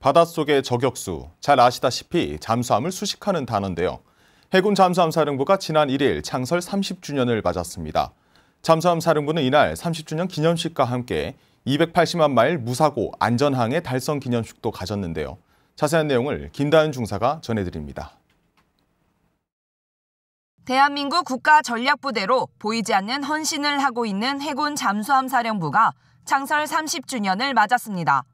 바닷속의 저격수, 잘 아시다시피 잠수함을 수식하는 단어인데요. 해군 잠수함 사령부가 지난 1일 창설 30주년을 맞았습니다. 잠수함 사령부는 이날 30주년 기념식과 함께 280만 마일 무사고 안전항의 달성 기념식도 가졌는데요. 자세한 내용을 김다은 중사가 전해드립니다. 대한민국 국가 전략부대로 보이지 않는 헌신을 하고 있는 해군 잠수함 사령부가 창설 30주년을 맞았습니다.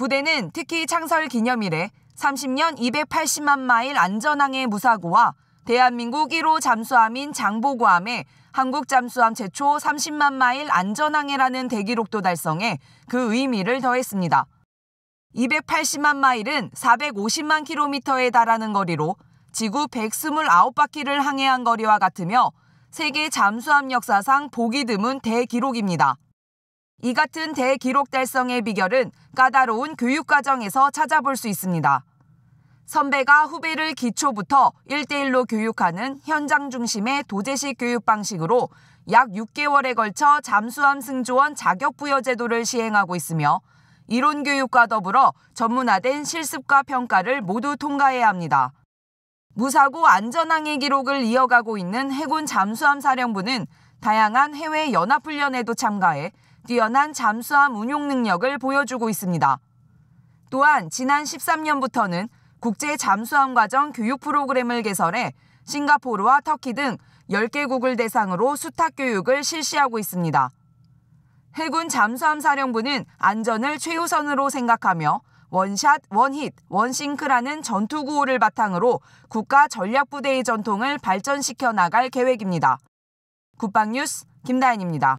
부대는 특히 창설 기념일에 30년 280만 마일 안전항의 무사고와 대한민국 1호 잠수함인 장보고함에 한국 잠수함 최초 30만 마일 안전항해라는 대기록도 달성해 그 의미를 더했습니다. 280만 마일은 450만 킬로미터에 달하는 거리로 지구 129바퀴를 항해한 거리와 같으며 세계 잠수함 역사상 보기 드문 대기록입니다. 이 같은 대기록 달성의 비결은 까다로운 교육 과정에서 찾아볼 수 있습니다. 선배가 후배를 기초부터 1대1로 교육하는 현장 중심의 도제식 교육 방식으로 약 6개월에 걸쳐 잠수함 승조원 자격 부여 제도를 시행하고 있으며 이론 교육과 더불어 전문화된 실습과 평가를 모두 통과해야 합니다. 무사고 안전항해 기록을 이어가고 있는 해군 잠수함 사령부는 다양한 해외 연합훈련에도 참가해 뛰어난 잠수함 운용 능력을 보여주고 있습니다. 또한 지난 13년부터는 국제 잠수함 과정 교육 프로그램을 개설해 싱가포르와 터키 등 10개국을 대상으로 수탁 교육을 실시하고 있습니다. 해군 잠수함 사령부는 안전을 최우선으로 생각하며 원샷, 원힛, 원싱크라는 전투 구호를 바탕으로 국가 전략부대의 전통을 발전시켜 나갈 계획입니다. 국방뉴스 김다현입니다.